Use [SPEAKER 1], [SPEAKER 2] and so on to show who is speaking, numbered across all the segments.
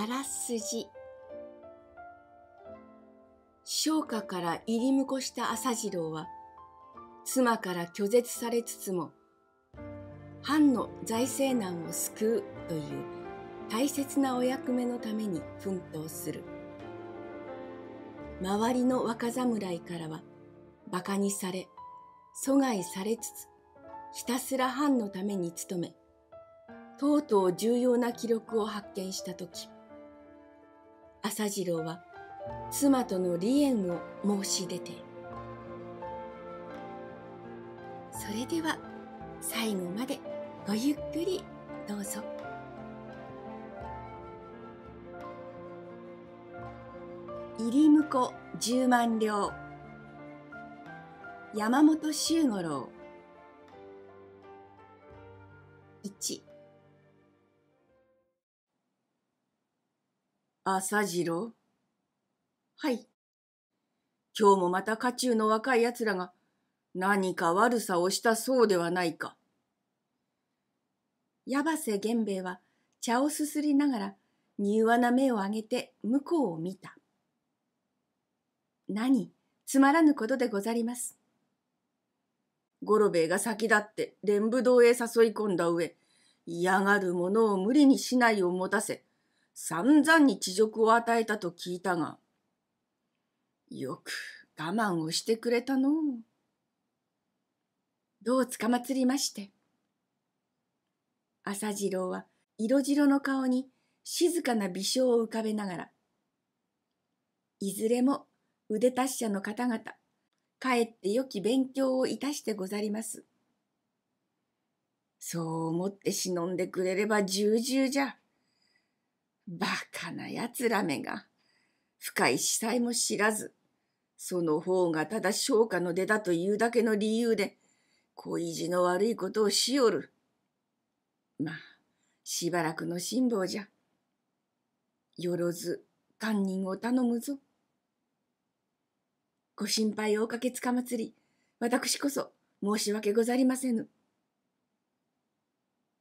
[SPEAKER 1] あらすじ商家から入り婿した朝次郎は妻から拒
[SPEAKER 2] 絶されつつも藩の財政難を救うという大切なお役目のために奮闘する周りの若侍からは馬鹿にされ阻害されつつひたすら藩のために努めとうとう重要な記録を発見した時朝次郎は妻
[SPEAKER 1] との離縁を申し出てそれでは最後までごゆっくりどうぞ。入婿十万両山本周五郎1
[SPEAKER 2] 朝次郎。はい。今日もまた家中の若い奴らが何か悪さをしたそうではないか。矢ば源兵衛は茶をすすりながら柔和な目を上げて向こうを見た。何、つまらぬことでござります。五郎兵衛が先立って連武堂へ誘い込んだ上、嫌がる者を無理に市内を持たせ、散々に恥辱を与えたと聞いたが、よく我慢をしてくれたのう。どうつかまつりまして。朝次郎は色白の顔に静かな微笑を浮かべながら、いずれも腕達者の方々、かえって良き勉強をいたしてござります。そう思って忍んでくれれば重々じゃ。バカな奴らめが、深い死体も知らず、その方がただ商家の出だというだけの理由で、恋路の悪いことをしおる。まあ、しばらくの辛抱じゃ。よろず、堪忍を頼むぞ。ご心配をおかけつかまつり、私こそ申し訳ござりませぬ。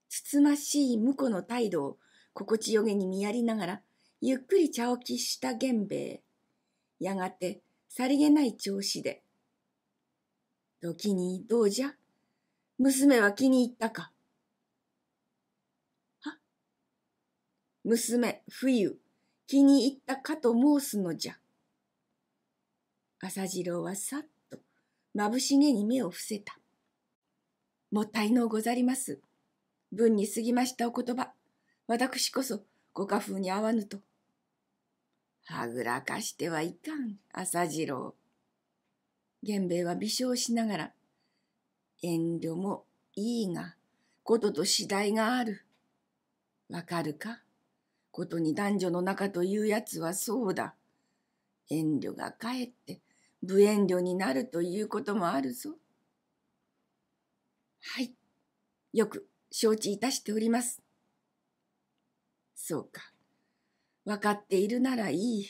[SPEAKER 2] つつましい婿の態度を心地よげに見やりながら、ゆっくり茶を喫した源兵衛。やがて、さりげない調子で。時にどうじゃ娘は気に入ったかは娘、冬、気に入ったかと申すのじゃ。朝次郎はさっと、まぶしげに目を伏せた。もったいのうござります。文に過ぎましたお言葉、私こそご家風に合わぬと。はぐらかしてはいかん、朝次郎。源兵衛は微笑しながら、遠慮もいいが、ことと次第がある。わかるかことに男女の仲というやつはそうだ。遠慮がかえって無遠慮になるということもあるぞ。はい、よく承知いたしております。そうか。分かっているならいい。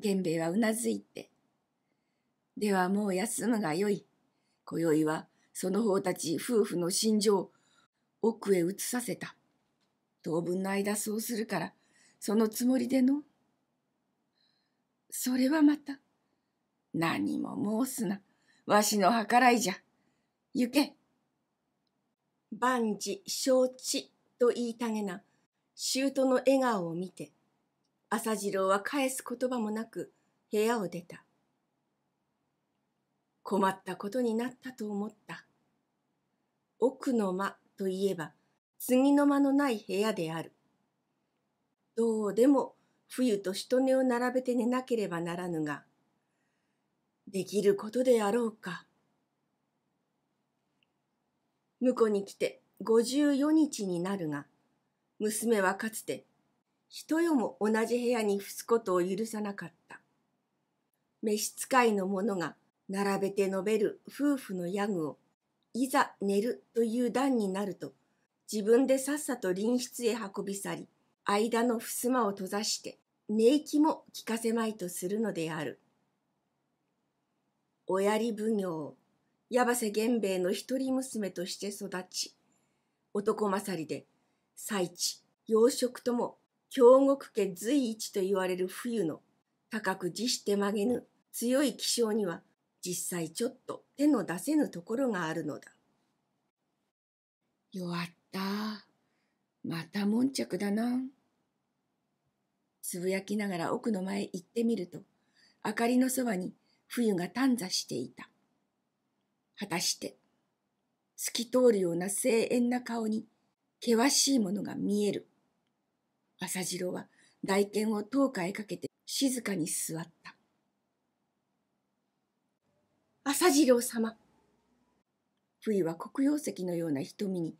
[SPEAKER 2] 源兵衛はうなずいて。ではもう休むがよい。今宵はその方たち夫婦の心情を奥へ移させた。当分の間そうするから、そのつもりでの。それはまた。何も申すな。わしの計らいじゃ。行け。万事承知。と言いたげな舅の笑顔を見て、朝次郎は返す言葉もなく部屋を出た。困ったことになったと思った。奥の間といえば、次の間のない部屋である。どうでも冬と人根を並べて寝なければならぬが、できることであろうか。向こうに来て54日になるが、娘はかつて、人よも同じ部屋に伏すことを許さなかった。召使いの者が並べて述べる夫婦のヤグを、いざ寝るという段になると、自分でさっさと隣室へ運び去り、間の襖を閉ざして、寝息も聞かせまいとするのである。おやり奉行、矢瀬源兵衛の一人娘として育ち、男勝りで、最地、養殖とも、京極家随一と言われる冬の、高く自して曲げぬ強い気象には、実際ちょっと手の出せぬところがあるのだ。弱った。また悶着だな。つぶやきながら奥の前行ってみると、明かりのそばに冬が短座していた。果たして透き通るような静遠な顔に険しいものが見える。朝郎は大剣を灯火へかけて静かに座った。朝次郎様。不意は黒曜石のような瞳に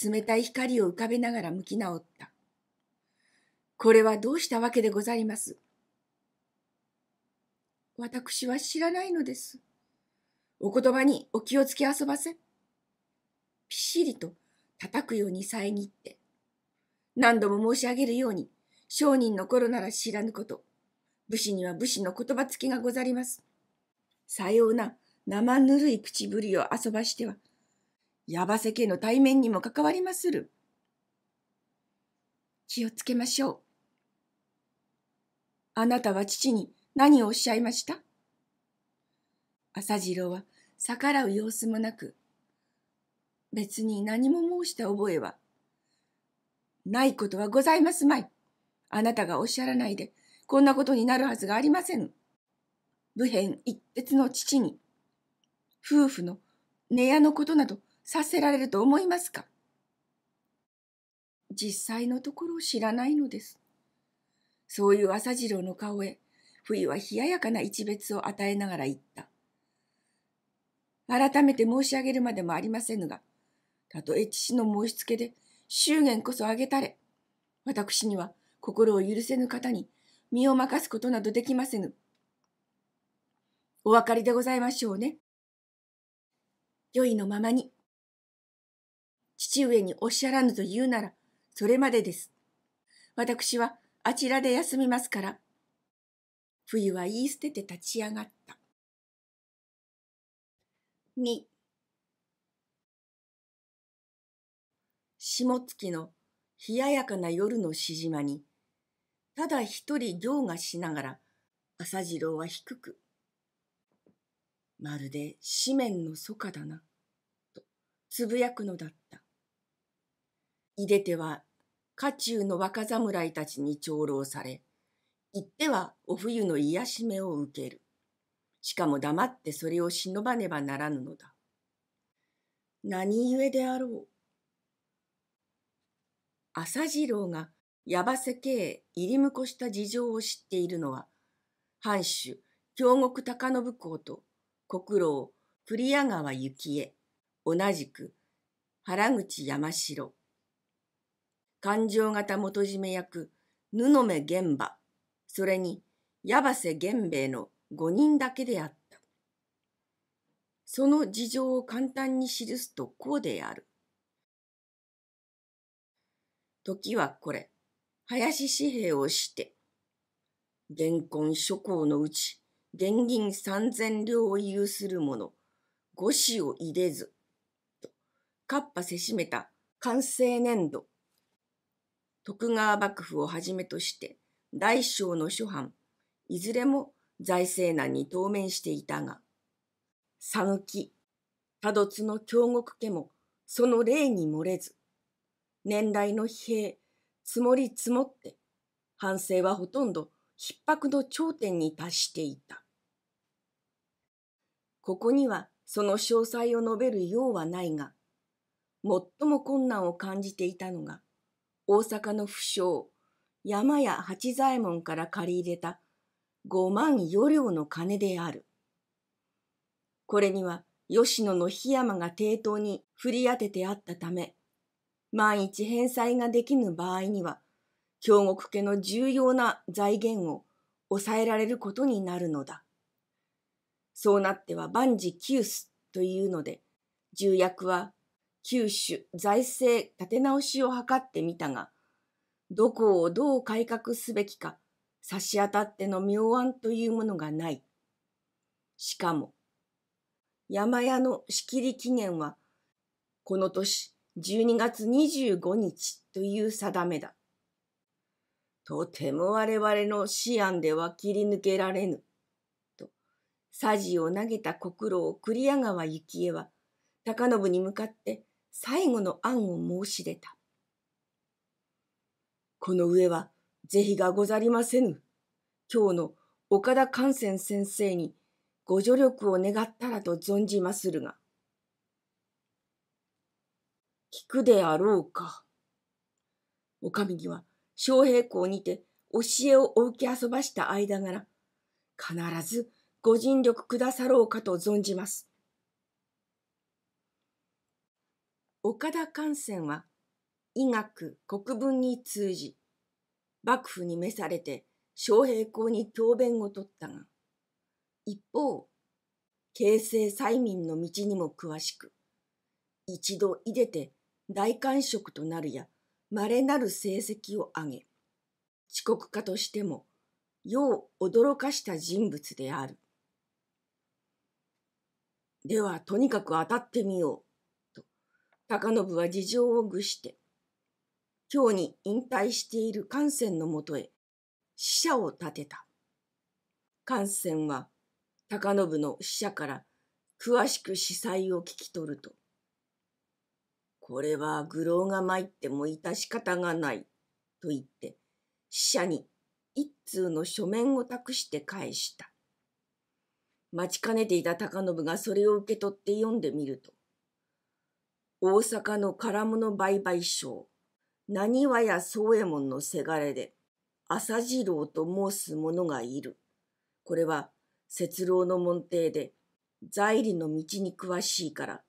[SPEAKER 2] 冷たい光を浮かべながら向き直った。これはどうしたわけでございます。私は知らないのです。お言葉にお気をつけ遊ばせ。しりと叩くように遮って、何度も申し上げるように、商人の頃なら知らぬこと、武士には武士の言葉付きがござります。さような生ぬるい口ぶりを遊ばしては、やばせ家の対面にも関わりまする。気をつけましょう。あなたは父に何をおっしゃいました朝次郎は逆らう様子もなく、別に何も申した覚えはないことはございますまい。あなたがおっしゃらないで、こんなことになるはずがありませぬ。武変一徹の父に、夫婦の寝屋のことなどさせられると思いますか実際のところ知らないのです。そういう朝次郎の顔へ、冬は冷ややかな一別を与えながら言った。改めて申し上げるまでもありませぬが、たとえ父の申しつけで、祝言こそあげたれ。私には心を許せぬ方に身を任すことなどできませぬ。お分かりでございましょうね。良いのままに。父上におっしゃらぬと言うなら、それまでです。私はあちらで休みますから。冬は言い捨てて立ち上がった。下月の冷ややかな夜のしじまに、ただ一人行がしながら、朝次郎は低く、まるで紙面のそかだな、とつぶやくのだった。いでては、家中の若侍たちに長老され、行ってはお冬の癒し目を受ける。しかも黙ってそれを忍ばねばならぬのだ。何故であろう。浅次郎が矢場瀬家へ入り婿した事情を知っているのは、藩主、京極高信公と国老、栗谷川幸恵、同じく原口山城。勘定型元締め役、布目玄馬、それに矢場瀬玄兵衛の五人だけであった。その事情を簡単に記すとこうである。時はこれ、林紙幣をして、現今諸侯のうち、現銀三千両を有する者、五子を入れず、と、っぱせしめた完成年度、徳川幕府をはじめとして、大小の諸藩、いずれも財政難に当面していたが、讃岐、多度津の京極家もその例に漏れず、年代の疲弊、積もり積もって、反省はほとんど逼迫の頂点に達していた。ここにはその詳細を述べるようはないが、最も困難を感じていたのが、大阪の不詳、山や八左衛門から借り入れた五万余両の金である。これには吉野の檜山が抵当に振り当ててあったため、万一返済ができぬ場合には、京極家の重要な財源を抑えられることになるのだ。そうなっては万事休すというので、重役は九州財政立て直しを図ってみたが、どこをどう改革すべきか差し当たっての妙案というものがない。しかも、山屋の仕切り期限は、この年12月25日という定めだ。とても我々の思案では切り抜けられぬ。と、サジを投げた国老を栗谷川幸恵は、高信に向かって最後の案を申し出た。この上は是非がござりませぬ。今日の岡田寛泉先生にご助力を願ったらと存じまするが、聞くであろうか。おみには、昌平公にて教えを置き遊ばした間柄、必ずご尽力くださろうかと存じます。岡田観戦は、医学、国文に通じ、幕府に召されて、昌平公に教鞭を取ったが、一方、形成催眠の道にも詳しく、一度いでて大官職となるやまれなる成績を挙げ遅刻家としても世を驚かした人物であるではとにかく当たってみようと高信は事情を愚して今日に引退している艦船のもとへ使者を立てた艦船は高信の使者から詳しく司祭を聞き取るとこれは愚弄が参っても致し方がない。と言って、使者に一通の書面を託して返した。待ちかねていた高信がそれを受け取って読んでみると、大阪の唐物売買商、何和屋宗右衛門のせがれで、浅次郎と申す者がいる。これは、節郎の門弟で、在理の道に詳しいから、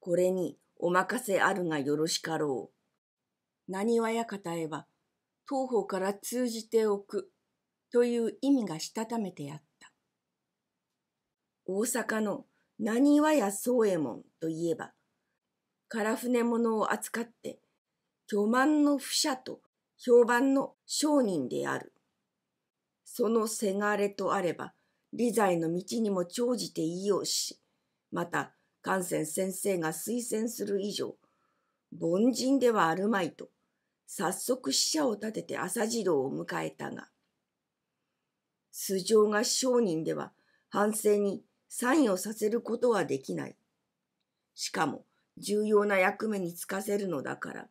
[SPEAKER 2] これにお任せあるがよろしかろう。何は館へは、当方から通じておくという意味がしたためてやった。大阪の何はや宗右衛門といえば、空船物を扱って、巨万の不者と評判の商人である。そのせがれとあれば、理財の道にも長じてようし、また関仙先生が推薦する以上、凡人ではあるまいと、早速使者を立てて朝次郎を迎えたが、素性が商人では反省にサインをさせることはできない。しかも重要な役目に就かせるのだから、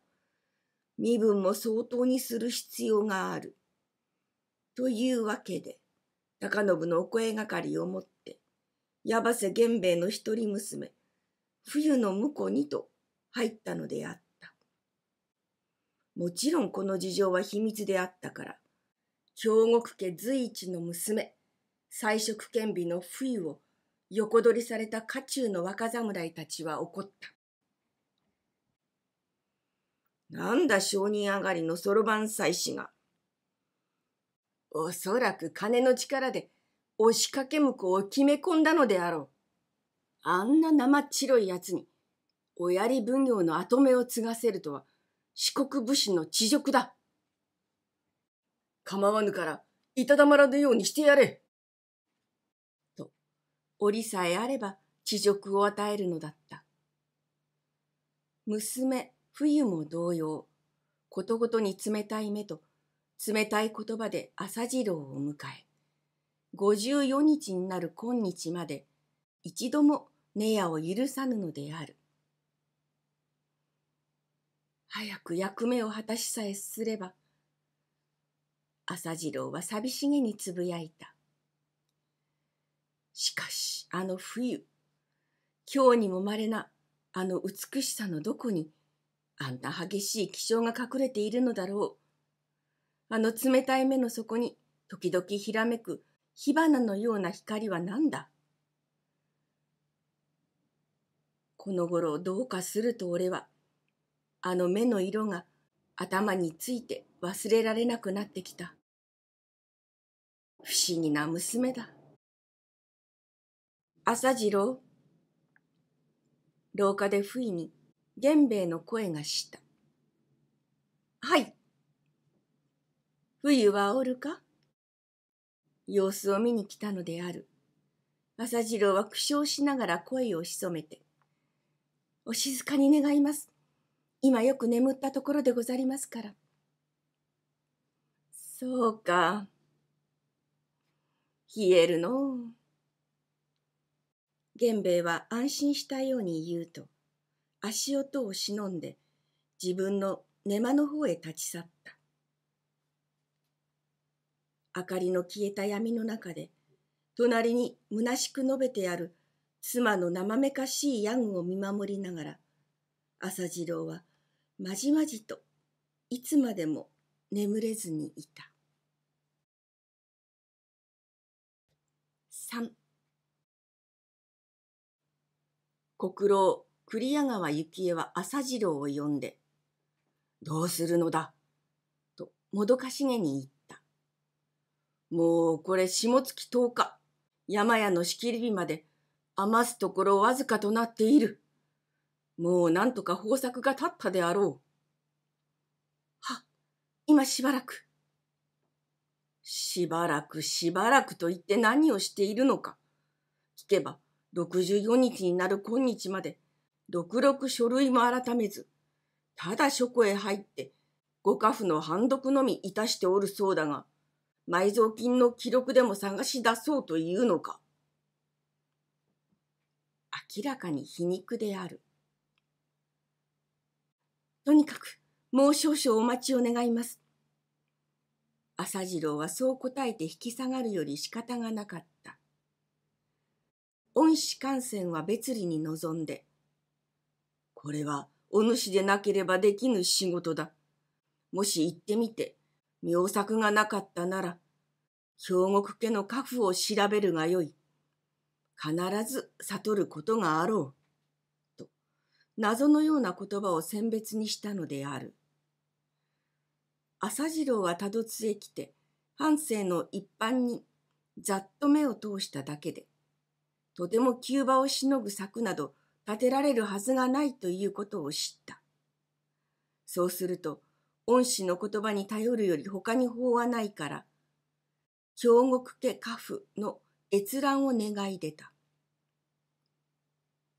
[SPEAKER 2] 身分も相当にする必要がある。というわけで、高信のお声がかりをもって、矢ばせ源兵衛の一人娘、冬の婿にと入ったのであった。もちろんこの事情は秘密であったから、京極家随一の娘、才色兼備の冬を横取りされた家中の若侍たちは怒った。なんだ商人上がりのそろばん祭司が。おそらく金の力で押しかけ婿を決め込んだのであろう。あんな生っ白いやつに、おやり奉行の跡目を継がせるとは、四国武士の恥辱だ。構わぬから、いただまらぬようにしてやれ。と、折さえあれば、恥辱を与えるのだった。娘、冬も同様、ことごとに冷たい目と、冷たい言葉で朝次郎を迎え、五十四日になる今日まで一度もネヤを許さぬのである。早く役目を果たしさえすれば、朝次郎は寂しげにつぶやいた。しかし、あの冬、今日にも稀なあの美しさのどこに、あんな激しい気象が隠れているのだろう。あの冷たい目の底に、時々ひらめく火花のような光は何だこの頃どうかすると俺は、あの目の色が頭について忘れられなくなってきた。不思議な娘だ。朝次郎。廊下で不意に源兵衛の声がした。はい。冬はおるか様子を見に来たのである。朝次郎は苦笑しながら声を潜めて、お静かに願います。今よく眠ったところでござりますから。そうか。冷えるのう。源兵衛は安心したように言うと、足音を忍んで自分の寝間の方へ立ち去った。明かりの消えた闇の中で、隣に虚しく述べてある妻の生めかしいヤンを見守りながら、朝次郎はまじまじといつまでも眠れずにいた。3国老栗谷川幸恵は朝次郎を呼んで「どうするのだ」ともどかしげに言った「もうこれ下月10日山屋の仕切り日まで余すところわずかとなっている。もうなんとか方策が立ったであろう。は、今しばらく。しばらくしばらくと言って何をしているのか。聞けば、64日になる今日まで、六六書類も改めず、ただ書庫へ入って、ご家父の判読のみいたしておるそうだが、埋蔵金の記録でも探し出そうというのか。明らかに皮肉である。とにかく、もう少々お待ちを願います。朝次郎はそう答えて引き下がるより仕方がなかった。恩師感戦は別離に臨んで、これはお主でなければできぬ仕事だ。もし行ってみて、妙策がなかったなら、兵庫家の家父を調べるがよい。必ず悟ることがあろう。と、謎のような言葉を選別にしたのである。朝次郎はたどつへ来て、半生の一般にざっと目を通しただけで、とても急場をしのぐ策など立てられるはずがないということを知った。そうすると、恩師の言葉に頼るより他に法はないから、京極家家父の閲覧を願い出た。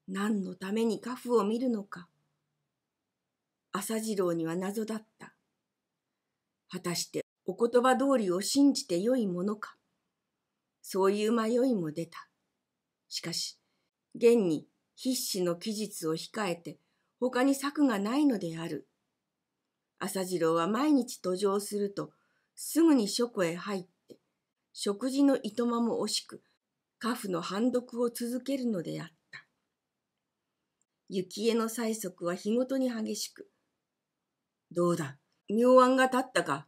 [SPEAKER 2] 何のために家父を見るのか。朝次郎には謎だった。果たしてお言葉通りを信じてよいものか。そういう迷いも出た。しかし、現に必死の期日を控えて他に策がないのである。朝次郎は毎日途上するとすぐに書庫へ入って食事のいとまも惜しく、家父の判読を続けるのであった。雪絵の催促は日ごとに激しく、どうだ、妙案が立ったか。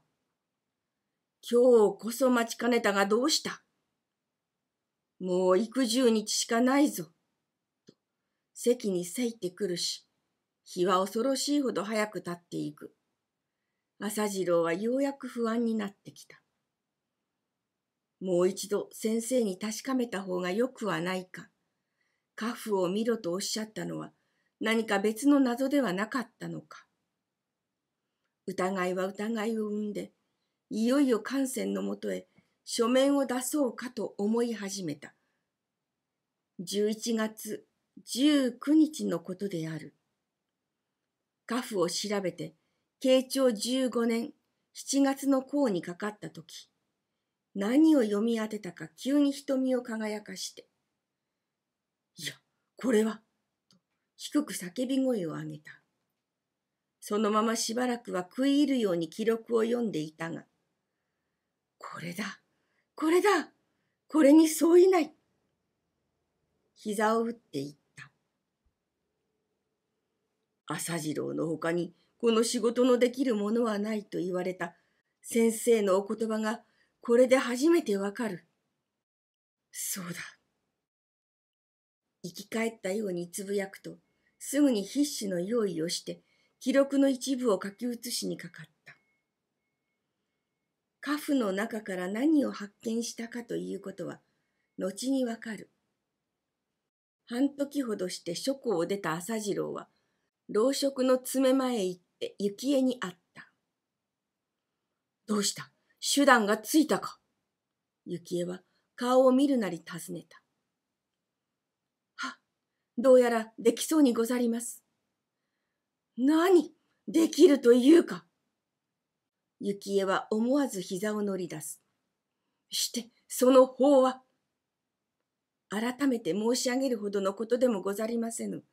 [SPEAKER 2] 今日こそ待ちかねたがどうしたもう幾十日しかないぞ。と、席に咲いてくるし、日は恐ろしいほど早く経っていく。朝次郎はようやく不安になってきた。もう一度先生に確かめた方がよくはないか。カフを見ろとおっしゃったのは何か別の謎ではなかったのか。疑いは疑いを生んで、いよいよ感染のもとへ書面を出そうかと思い始めた。11月19日のことである。カフを調べて、慶長15年7月の項にかかった時、何を読み当てたか急に瞳を輝かして、いや、これは、と低く叫び声を上げた。そのまましばらくは食い入るように記録を読んでいたが、これだ、これだ、これに相違ない。膝を打っていった。朝次郎の他にこの仕事のできるものはないと言われた先生のお言葉がこれで初めてわかる。そうだ。生き返ったようにつぶやくと、すぐに必死の用意をして、記録の一部を書き写しにかかった。カフの中から何を発見したかということは、後にわかる。半時ほどして書庫を出た朝次郎は、老職の爪前へ行って幸恵に会った。どうした手段がついたか幸恵は顔を見るなり尋ねた。は、どうやらできそうにござります。何できるというか幸恵は思わず膝を乗り出す。して、その法は改めて申し上げるほどのことでもござりませぬ。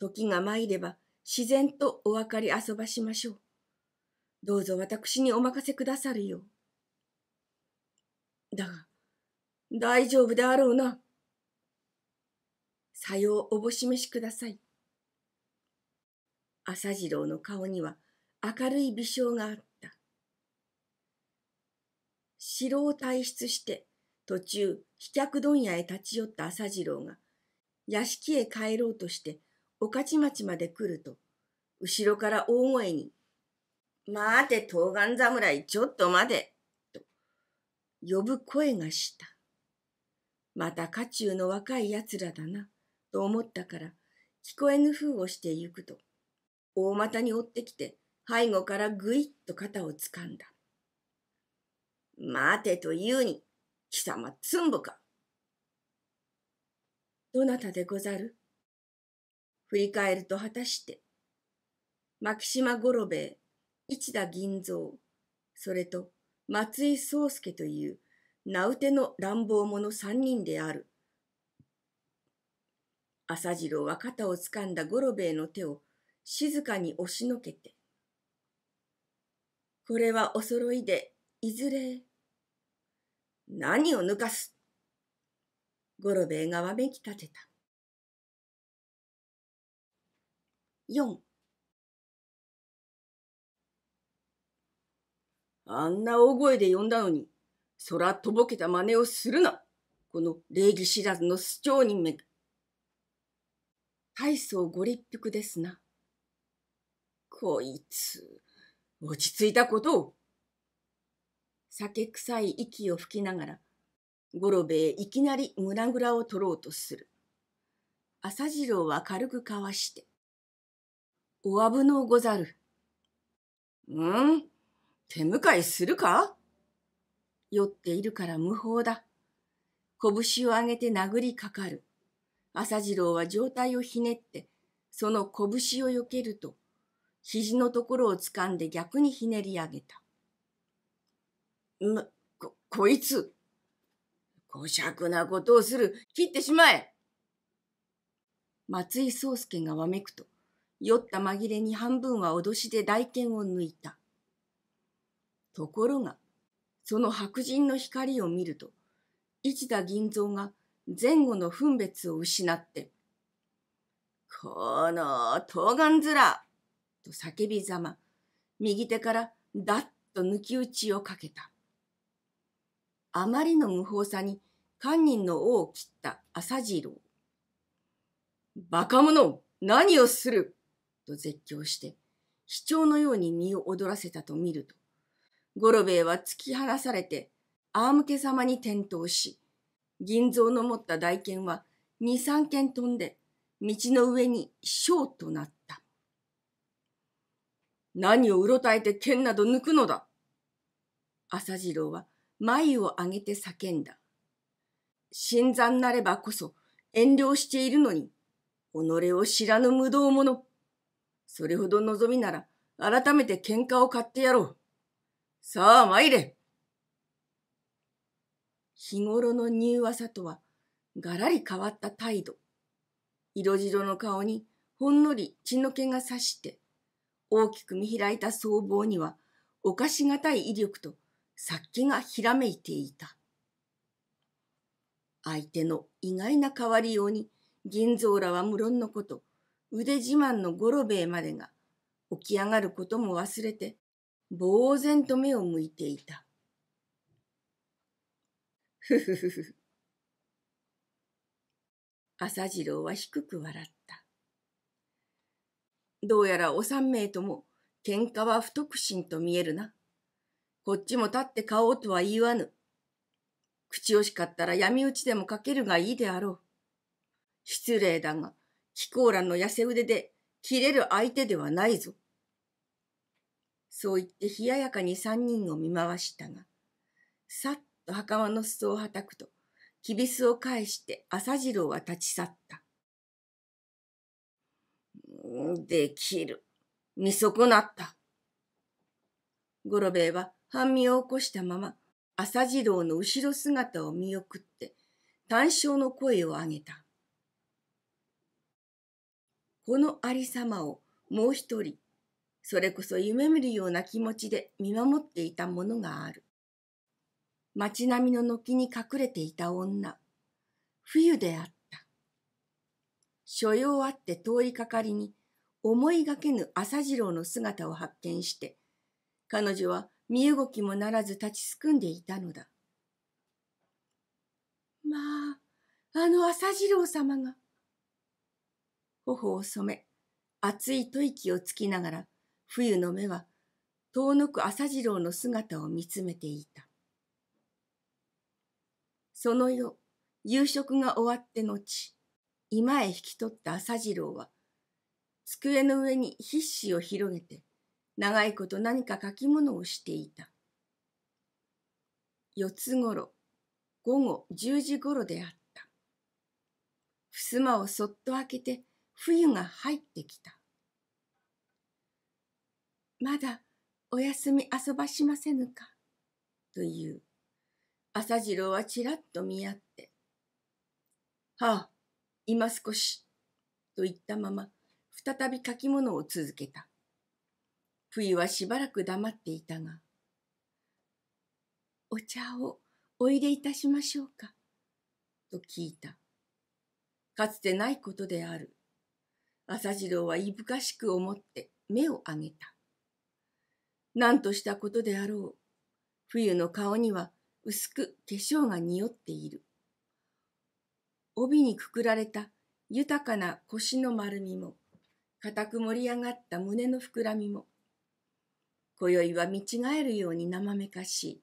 [SPEAKER 2] 時が参れば自然とお分かり遊ばしましょう。どうぞ私にお任せくださるよう。だが、大丈夫であろうな。さようおぼしめしください。朝次郎の顔には明るい微笑があった。城を退出して途中飛脚問屋へ立ち寄った朝次郎が屋敷へ帰ろうとして御徒町まで来ると後ろから大声に待て、東岸侍、ちょっと待て、と、呼ぶ声がした。また家中の若い奴らだな、と思ったから、聞こえぬふうをしてゆくと、大股に追ってきて、背後からぐいっと肩をつかんだ。待てと言うに、貴様、つんぼか。どなたでござる振り返ると果たして、牧島五郎兵衛、市田銀蔵、それと松井宗介という名うての乱暴者三人である。朝次郎は肩をつかんだ五郎兵衛の手を静かに押しのけて、これはお揃いで、いずれ。何を抜かす五郎兵衛がわめき立てた。4あんな大声で呼んだのに、空とぼけた真似をするな。この礼儀知らずの主張人め大層ご立腹ですな。こいつ、落ち着いたことを。酒臭い息を吹きながら、五郎兵衛いきなり胸ぐらを取ろうとする。朝次郎は軽くかわして。おわぶのござる。うん手向かいするか酔っているから無法だ。拳を上げて殴りかかる。朝次郎は上体をひねって、その拳を避けると、肘のところを掴んで逆にひねり上げた。ま、こ、こいつ。こしゃくなことをする。切ってしまえ。松井宗介がわめくと、酔った紛れに半分は脅しで大剣を抜いた。ところが、その白人の光を見ると、市田銀蔵が前後の分別を失って、この東岸面と叫びざま、右手からだっと抜き打ちをかけた。あまりの無法さに官人の尾を切った朝次郎。バカ者何をすると絶叫して、市長のように身を踊らせたと見ると、ゴロベイは突き放されて、仰向け様に転倒し、銀蔵の持った大剣は二三剣飛んで、道の上に章となった。何をうろたえて剣など抜くのだ朝次郎は眉を上げて叫んだ。新参なればこそ遠慮しているのに、己を知らぬ無道者。それほど望みなら改めて喧嘩を買ってやろう。さあ参れ。日頃の柔和さとはがらり変わった態度。色白の顔にほんのり血の気がさして、大きく見開いた僧帽には、おかしがたい威力と殺気がひらめいていた。相手の意外な変わりように、銀蔵らは無論のこと、腕自慢の五郎兵衛までが、起き上がることも忘れて、呆然と目を向いていた。ふふふふ。朝次郎は低く笑った。どうやらお三名とも喧嘩は不特進と見えるな。こっちも立って買おうとは言わぬ。口惜しかったら闇討ちでもかけるがいいであろう。失礼だが、貴公らの痩せ腕で切れる相手ではないぞ。そう言って冷ややかに三人を見回したが、さっと袴の裾をはたくと、きびすを返して朝次郎は立ち去った。できる。見損なった。五郎兵衛は半身を起こしたまま、朝次郎の後ろ姿を見送って、単勝の声を上げた。この有様をもう一人それこそ夢見るような気持ちで見守っていたものがある。街並みの軒に隠れていた女。冬であった。所用あって通りかかりに思いがけぬ朝次郎の姿を発見して、彼女は身動きもならず立ちすくんでいたのだ。まあ、あの朝次郎様が。頬を染め、熱い吐息をつきながら、冬の目は遠のく朝次郎の姿を見つめていた。その夜、夕食が終わって後、居間へ引き取った朝次郎は、机の上に筆紙を広げて、長いこと何か書き物をしていた。四つ頃、午後十時頃であった。襖をそっと開けて、冬が入ってきた。まだお休み遊ばしませぬか。と言う。朝次郎はちらっと見合って。はあ、今少し。と言ったまま、再び書き物を続けた。冬はしばらく黙っていたが。お茶をお入れいたしましょうか。と聞いた。かつてないことである。朝次郎はいぶかしく思って目を上げた。何としたことであろう。冬の顔には薄く化粧が匂っている。帯にくくられた豊かな腰の丸みも、固く盛り上がった胸の膨らみも、今宵は見違えるように生めかしい。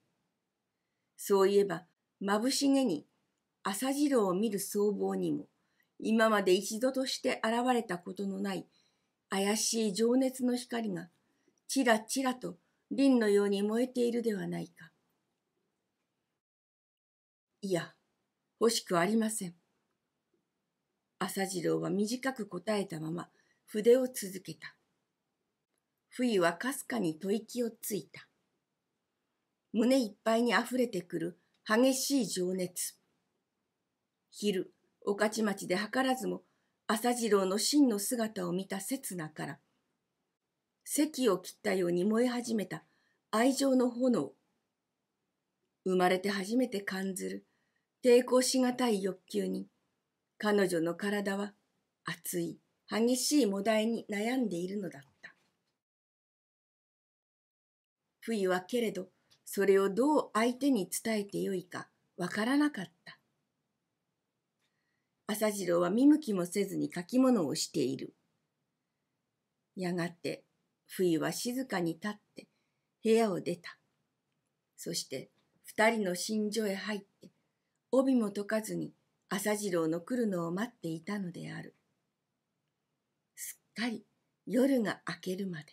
[SPEAKER 2] そういえば、眩しげに朝郎を見る僧帽にも、今まで一度として現れたことのない怪しい情熱の光が、ちらちらと凛のように燃えているではないか。いや、欲しくありません。朝次郎は短く答えたまま筆を続けた。冬はかすかに吐息をついた。胸いっぱいにあふれてくる激しい情熱。昼、御徒町で図らずも朝次郎の真の姿を見た刹那から、席を切ったように燃え始めた愛情の炎。生まれて初めて感ずる抵抗しがたい欲求に、彼女の体は熱い、激しいもだいに悩んでいるのだった。冬はけれど、それをどう相手に伝えてよいかわからなかった。朝次郎は見向きもせずに書き物をしている。やがて冬は静かに立って部屋を出た。そして二人の寝所へ入って、帯も解かずに朝次郎の来るのを待っていたのである。すっかり夜が明けるまで。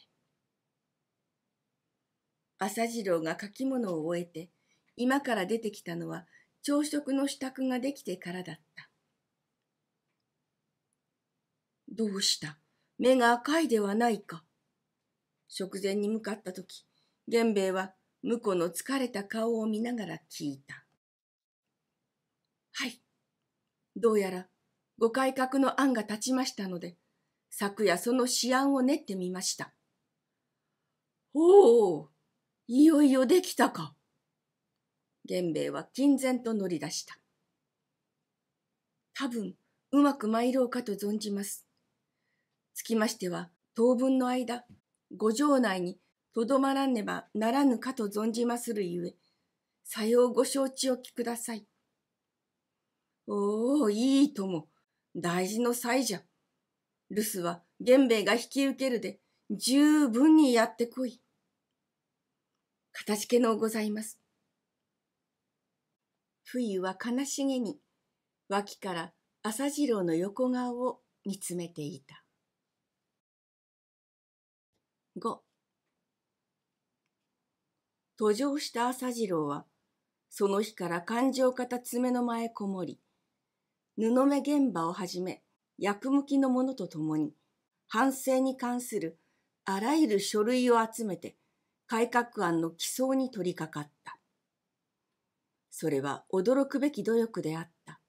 [SPEAKER 2] 朝次郎が書き物を終えて、今から出てきたのは朝食の支度ができてからだった。どうした目が赤いではないか。食前に向かった時、源兵衛は婿の疲れた顔を見ながら聞いた。はい。どうやらご改革の案が立ちましたので、昨夜その試案を練ってみました。おお、いよいよできたか。源兵衛は金然と乗り出した。多分、うまく参ろうかと存じます。つきましては、当分の間、五条内にとどまらねばならぬかと存じまするゆえ、さようご承知おきください。おお、いいとも、大事の際じゃ。留守は源兵衛が引き受けるで、十分にやってこい。かたしけのうございます。冬は悲しげに、脇から朝次郎の横顔を見つめていた。5途上した朝次郎は、その日から勘定方爪の前こもり、布目現場をはじめ、役向きのものとともに、反省に関するあらゆる書類を集めて、改革案の起草に取り掛かった。それは驚くべき努力であった。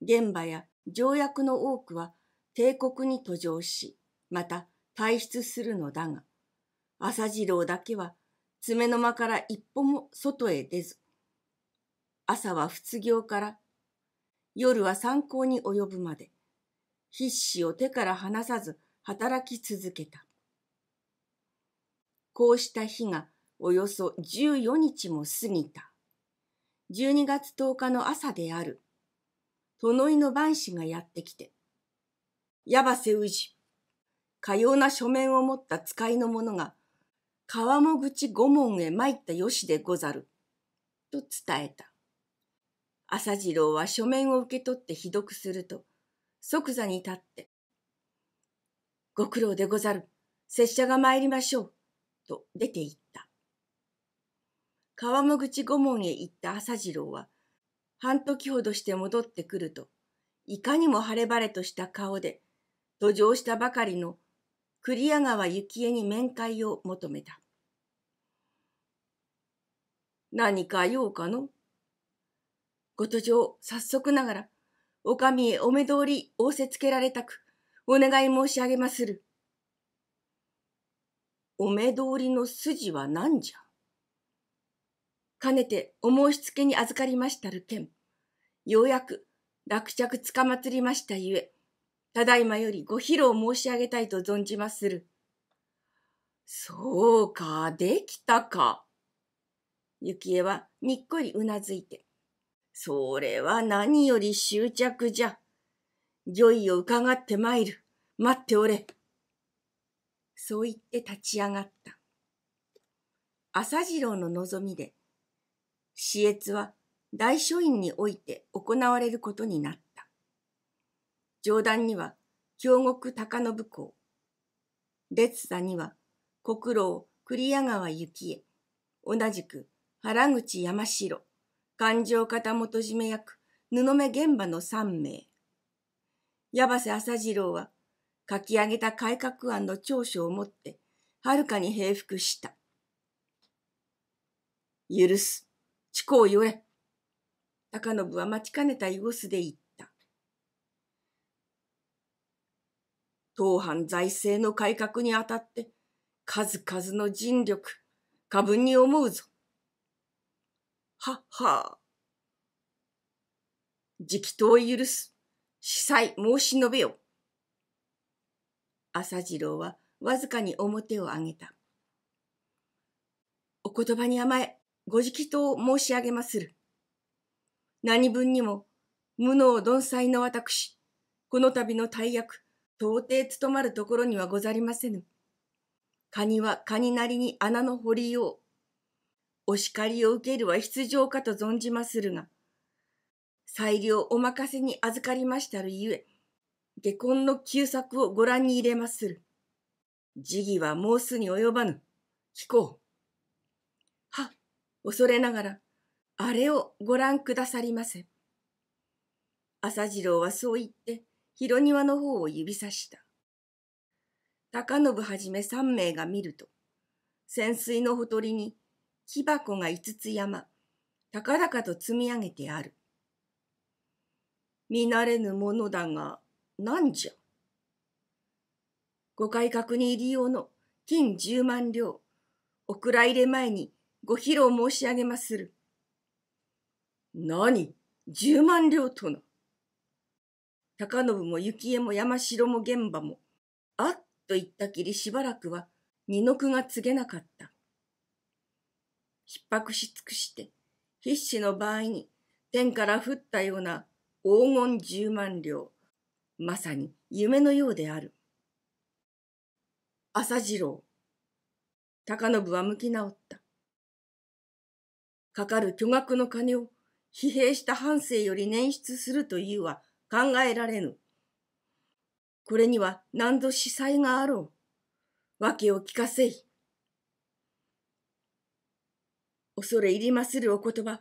[SPEAKER 2] 現場や条約の多くは帝国に途上し、また退出するのだが、朝次郎だけは爪の間から一歩も外へ出ず、朝は仏行から、夜は参考に及ぶまで、必死を手から離さず働き続けた。こうした日がおよそ14日も過ぎた。12月10日の朝である。殿井の番士がやってきて、矢橋氏。かような書面を持った使いの者が、川も口五門へ参ったよしでござる。と伝えた。朝次郎は書面を受け取ってひどくすると、即座に立って、ご苦労でござる。拙者が参りましょう。と出て行った。川も口御門へ行った朝次郎は、半時ほどして戻ってくると、いかにも晴れ晴れとした顔で、土壌したばかりの栗ア川幸恵に面会を求めた。何か用かのご途上早速ながら、お上へお目通り仰せつけられたく、お願い申し上げまする。お目通りの筋は何じゃかねてお申しつけに預かりましたる件、ようやく落着つかまつりましたゆえ、ただいまよりご披露申し上げたいと存じまする。そうか、できたか。幸恵はにっこりうなずいて。それは何より執着じゃ。御意を伺って参る。待っておれ。そう言って立ち上がった。朝次郎の望みで、私越は大書院において行われることになった。上段には京極高信公、列座には国老栗谷川幸恵、同じく原口山城、勘定方元締役布目現場の三名。矢橋朝次郎は書き上げた改革案の長所をもってはるかに平服した。許す。地をよれ。高信は待ちかねたイゴスで言っ党藩財政の改革にあたって数々の尽力、過分に思うぞ。ははあ。直答を許す。司祭申し述べよ。朝次郎はわずかに表を上げた。お言葉に甘え、ご直答申し上げまする。何分にも、無能鈍災の私、この度の大役、到底務まるところにはござりませぬ。カニはカニなりに穴の掘りよう。お叱りを受けるは必要かと存じまするが、裁量お任せに預かりましたるゆえ、下婚の旧作をご覧に入れまする。時儀はもうすに及ばぬ。聞こう。は、恐れながら、あれをご覧くださりませ。朝次郎はそう言って、広庭の方を指さした。高信はじめ三名が見ると、潜水のほとりに木箱が五つ山、高々と積み上げてある。見慣れぬものだが、なんじゃ。ご改革に入り用の金十万両、お蔵入れ前にご披露申し上げまする。何十万両とな。高信も幸恵も山城も現場も、あっと言ったきりしばらくは二の句が告げなかった。逼迫し尽くして、必死の場合に天から降ったような黄金十万両、まさに夢のようである。朝次郎、高信は向き直った。かかる巨額の金を疲弊した半生より捻出するというは考えられぬ。これには何ぞ司祭があろう。訳を聞かせい。恐れ入りまするお言葉。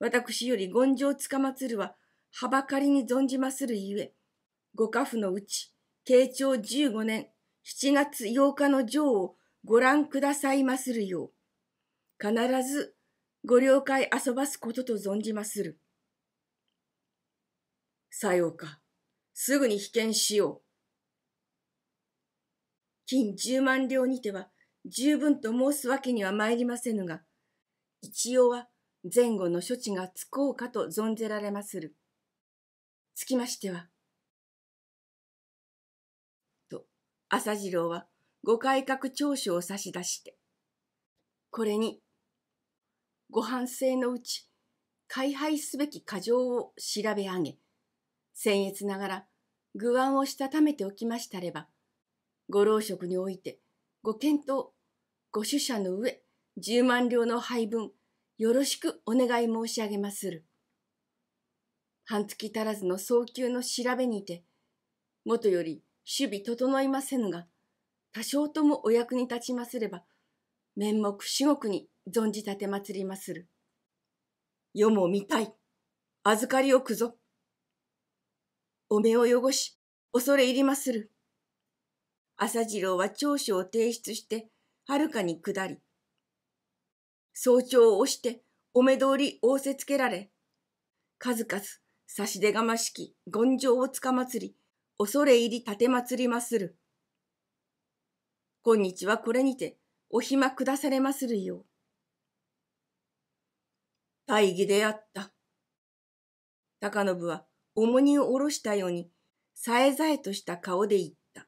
[SPEAKER 2] 私より権上つかまつるは、はばかりに存じまするゆえ、ご家父のうち、慶長15年、7月8日の上をご覧くださいまするよう、必ずご了解遊ばすことと存じまする。さようか。すぐに被験しよう。金十万両にては十分と申すわけには参りませぬが、一応は前後の処置がつこうかと存ぜられまする。つきましては。と、朝次郎はご改革調書を差し出して、これに、ご反省のうち、開廃すべき過剰を調べ上げ、僭越ながら具案をしたためておきましたれば、ご老職において、ご検討、ご主者の上、10万両の配分、よろしくお願い申し上げまする。半月足らずの早急の調べにて、もとより守備整いませぬが、多少ともお役に立ちますれば、面目至極に存じ立てまつりまする。世も見たい。預かりおくぞ。お目を汚し、恐れ入りまする。朝次郎は長所を提出して、はるかに下り、早朝を押して、お目通り仰せつけられ、数々差し出がましき権情をつかまつり、恐れ入り立てまつりまする。今日はこれにて、お暇くだされまするよう。大義であった。高信は、重荷を下ろしたように、さえざえとした顔で言った。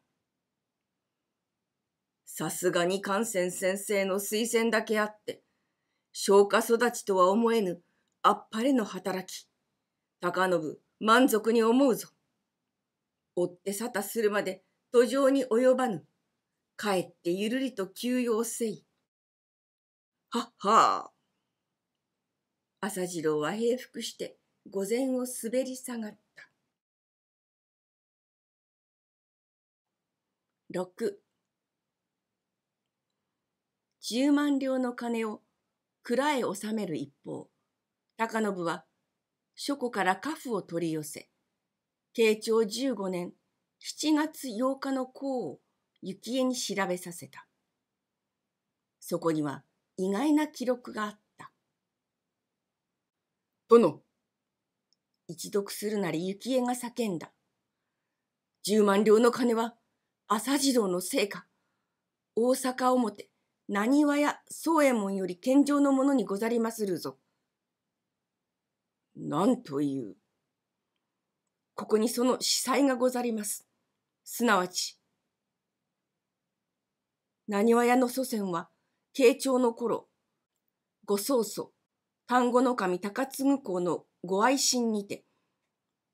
[SPEAKER 2] さすがに感染先生の推薦だけあって、消化育ちとは思えぬ、あっぱれの働き。高信、満足に思うぞ。追って沙汰するまで途上に及ばぬ。帰ってゆるりと休養せい。はっはあ。朝次郎は平服して、御前を滑り下がった。六。十万両の金を蔵へ納める一方、高信は書庫から家父を取り寄せ、慶長十五年七月八日の項を幸恵に調べさせた。そこには意外な記録があった。殿、一読するなり幸恵が叫んだ。十万両の金は、朝次郎のせいか。大阪表、何和や宗右衛門より献上のものにござりまするぞ。なんという。ここにその司祭がござります。すなわち、何和屋の祖先は、慶長の頃、ご曹操、丹後の神高継公のご愛心にて、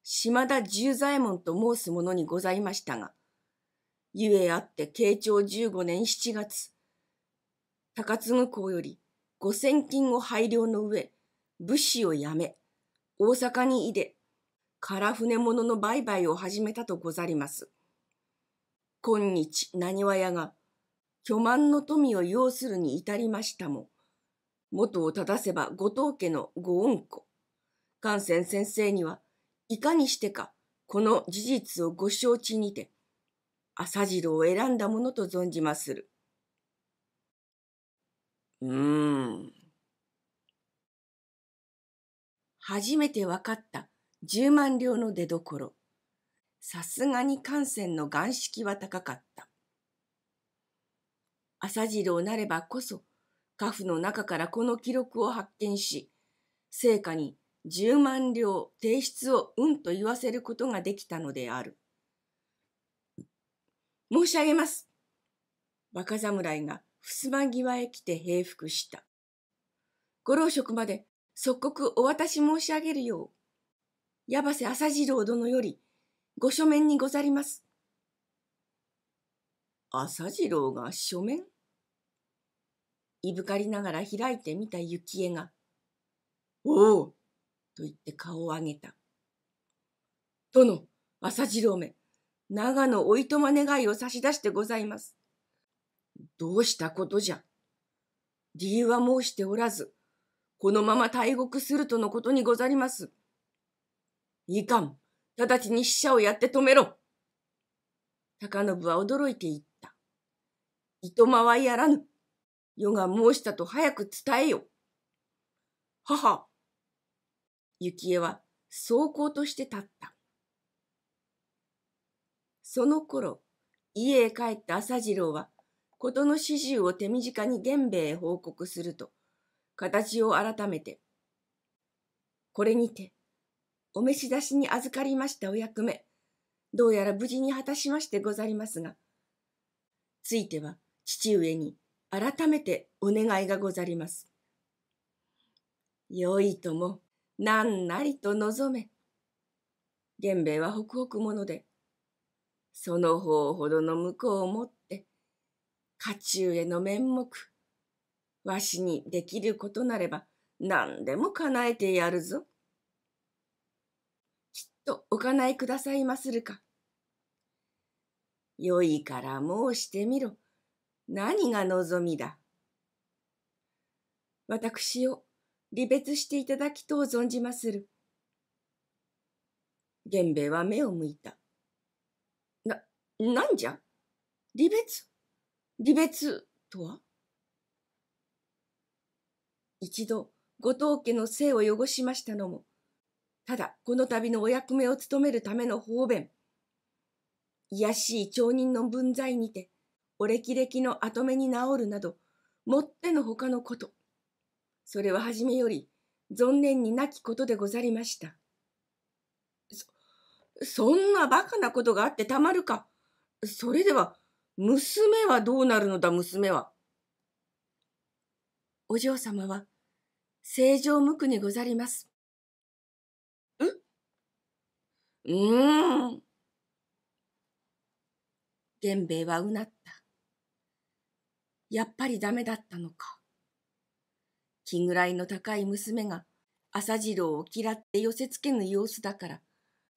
[SPEAKER 2] 島田十左衛門と申す者にございましたが、ゆえあって慶長十五年七月、高津公より五千金を拝領の上、武士を辞め、大阪にいで、空船物の売買を始めたとござります。今日、何わ屋が、巨万の富を要するに至りましたも、元を正せば五藤家のご恩子、感染先生には、いかにしてか、この事実をご承知にて、朝次郎を選んだものと存じまする。うーん。初めて分かった十万両の出どころ。さすがに感染の眼識は高かった。朝次郎なればこそ、カフの中からこの記録を発見し、成果に10万両提出をうんと言わせることができたのである。申し上げます。若侍が襖際へ来て平服した。ご老職まで即刻お渡し申し上げるよう、矢橋朝次郎殿よりご書面にござります。朝次郎が書面いぶかりながら開いてみた幸恵が、おおと言って顔を上げた。殿、浅次郎め、長野おいとま願いを差し出してございます。どうしたことじゃ理由は申しておらず、このまま退国するとのことにござります。いかん、直ちに死者をやって止めろ。高信は驚いて言った。いとまはやらぬ。余が申したと早く伝えよ。母、幸恵は走行として立った。その頃、家へ帰った朝次郎は、事の始終を手短に玄兵衛へ報告すると、形を改めて、これにて、お召し出しに預かりましたお役目、どうやら無事に果たしましてござりますが、ついては父上に改めてお願いがござります。よいとも、何なりと望め。源兵衛はほくほくもので、その方ほどの向こうをもって、家中への面目、わしにできることなれば何でも叶えてやるぞ。きっとお叶えくださいまするか。よいから申してみろ。何が望みだ。私を離別していただきとう存じまする。源兵衛は目を向いた。な、なんじゃ離別離別とは一度、後藤家の姓を汚しましたのも、ただこの度のお役目を務めるための方便。卑しい町人の分際にて、お歴々の跡目に治るなど、もってのほかのこと。それは初めより存念になきことでござりました。そ、そんなバカなことがあってたまるか。それでは、娘はどうなるのだ、娘は。お嬢様は、正常無垢にござります。ううーん。源兵衛はうなった。やっぱりダメだったのか。気ぐらいの高い娘が朝次郎を嫌って寄せつけぬ様子だから、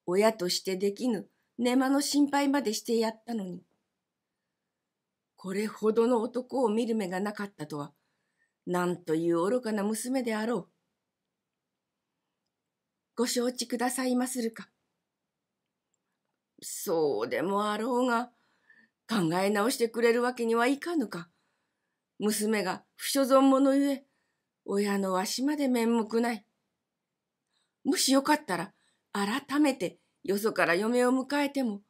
[SPEAKER 2] 親としてできぬ寝間の心配までしてやったのに。これほどの男を見る目がなかったとは、なんという愚かな娘であろう。ご承知くださいまするか。そうでもあろうが、考え直してくれるわけにはいかぬか。娘が不所存者ゆえ、親のわしまで面目ない。もしよかったら、改めてよそから嫁を迎えても。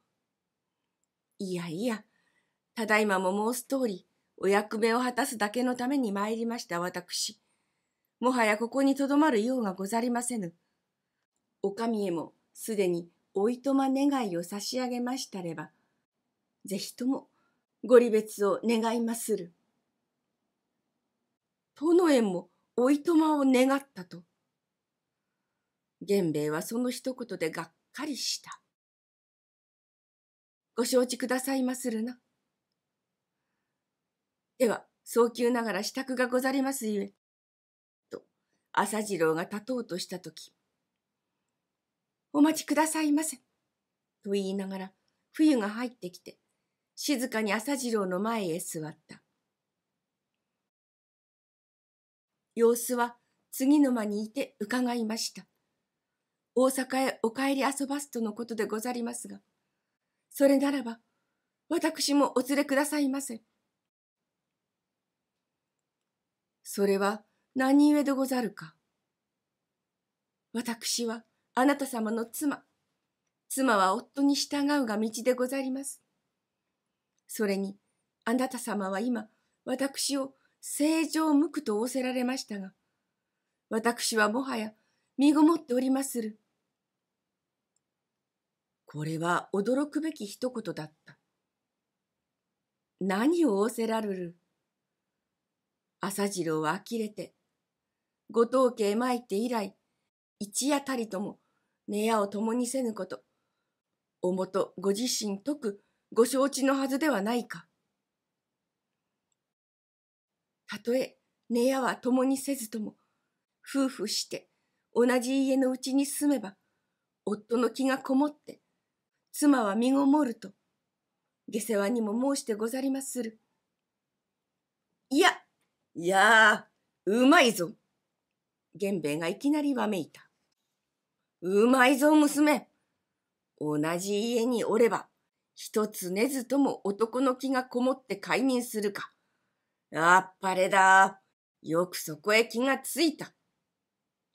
[SPEAKER 2] いやいや、ただいまも申す通り、お役目を果たすだけのために参りました私。もはやここにとどまるようがござりませぬ。お上へもすでにおいとま願いを差し上げましたれば、ぜひともご離別を願いまする。殿へもおいとまを願ったと。源兵衛はその一言でがっかりした。ご承知くださいまするな。では、早急ながら支度がござりますゆえ。と、朝次郎が立とうとしたとき、お待ちくださいませ。と言いながら、冬が入ってきて、静かに朝次郎の前へ座った。様子は次の間にいて伺いました。大阪へお帰り遊ばすとのことでござりますが、それならば、私もお連れくださいませ。それは何故でござるか。私はあなた様の妻、妻は夫に従うが道でござります。それに、あなた様は今、私を正常無垢と仰せられましたが、私はもはや身ごもっておりまする。これは驚くべき一言だった。何を仰せらるる朝次郎は呆れて、ご当家参って以来、一夜たりとも、寝屋を共にせぬこと、おもとご自身とくご承知のはずではないか。たとえ、寝屋は共にせずとも、夫婦して同じ家のうちに住めば、夫の気がこもって、妻は身ごもると、下世話にも申してござりまする。いや、いやうまいぞ。源兵衛がいきなりわめいた。うまいぞ、娘。同じ家におれば、一つ寝ずとも男の気がこもって解任するか。あっぱれだ。よくそこへ気がついた。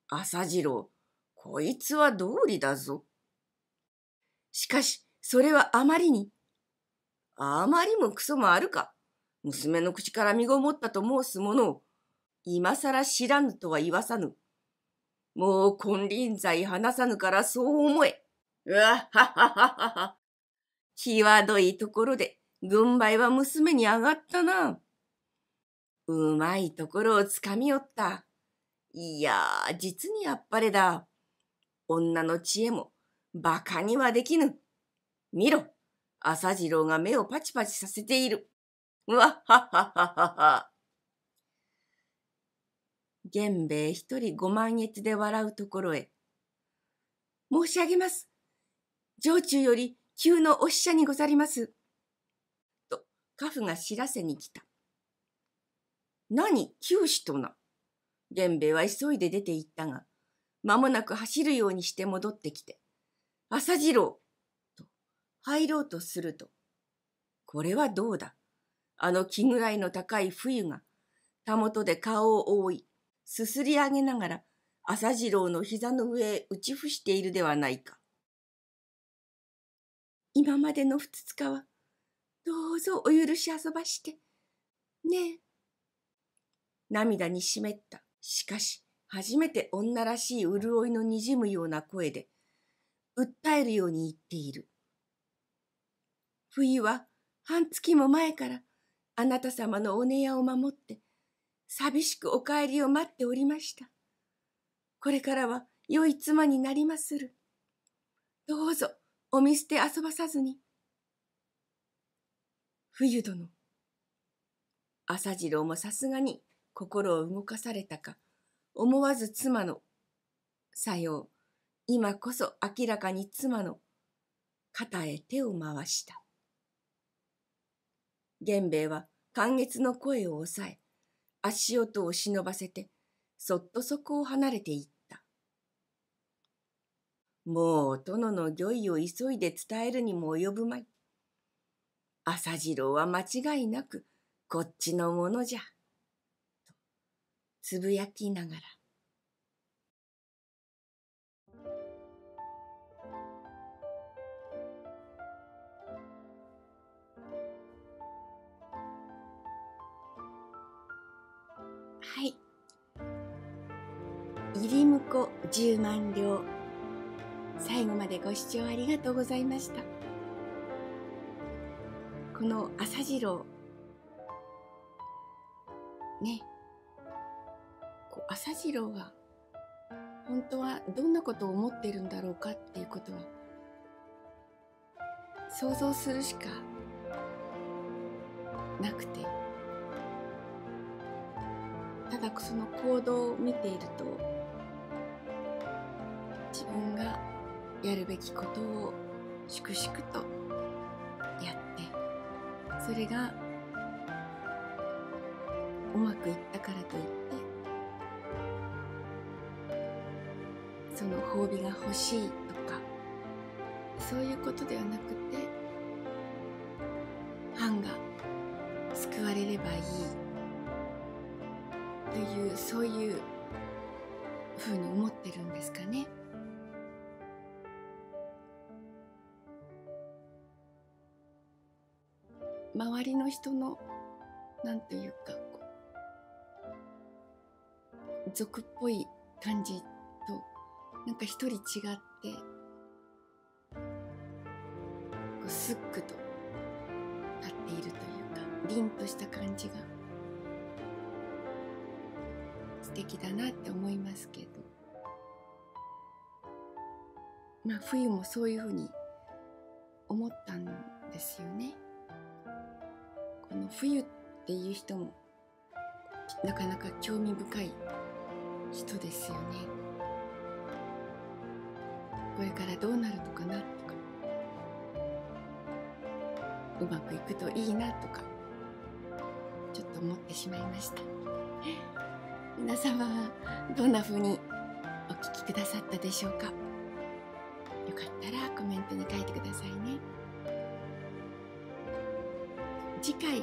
[SPEAKER 2] 朝次郎、こいつは道理だぞ。しかし、それはあまりに。あまりもクソもあるか。娘の口から身ごもったと申すものを、今更知らぬとは言わさぬ。もう金輪際話さぬからそう思え。うわはははは。際どいところで、軍配は娘に上がったな。うまいところをつかみおった。いや実にあっぱれだ。女の知恵も、馬鹿にはできぬ。見ろ、朝次郎が目をパチパチさせている。うわっはっはっはっは。源兵衛一人ご満悦で笑うところへ。申し上げます。城中より急のお使者にござります。と、カフが知らせに来た。何九死とな。源兵衛は急いで出て行ったが、間もなく走るようにして戻ってきて、朝次郎と入ろうとすると、これはどうだ。あの気ぐらいの高い冬が、たもとで顔を覆い、すすり上げながら、朝次郎の膝の上へ打ち伏しているではないか。今までの二日は、どうぞお許し遊ばして。ねえ、涙に湿った。しかし、初めて女らしい潤いのにじむような声で、訴えるように言っている。冬は半月も前からあなた様のお寝屋を守って、寂しくお帰りを待っておりました。これからは良い妻になりまする。どうぞ、お見捨て遊ばさずに。冬殿。朝次郎もさすがに心を動かされたか、思わず妻の、さよう、今こそ明らかに妻の肩へ手を回した。源兵衛は感月の声を抑え、足音を忍ばせて、そっとそこを離れていった。もう殿の御意を急いで伝えるにも及ぶまい。朝次郎は間違いなくこっちのものじゃ。つぶやきながら
[SPEAKER 1] はい入り婿十万両最後までご視聴ありがとうございましたこの朝次郎ね朝次郎が本当はどんなことを思っているんだろうかっていうことは想像するしかなくてただその行動を見ていると自分がやるべきことを粛々とやってそれがうまくいったからといってその褒美が欲しいとかそういうことではなくて藩が救われればいいというそういうふうに思ってるんですかね。周りの人のなんというか俗っぽい感じとなんか一人違ってこうスックと立っているというか凛とした感じが素敵だなって思いますけどまあ冬もそういうふうに思ったんですよね。この冬っていう人もなかなか興味深い人ですよね。これからどうなるのかなとかうまくいくといいなとかちょっと思ってしまいました 皆様はどんな風にお聞きくださったでしょうかよかったらコメントに書いてくださいね次回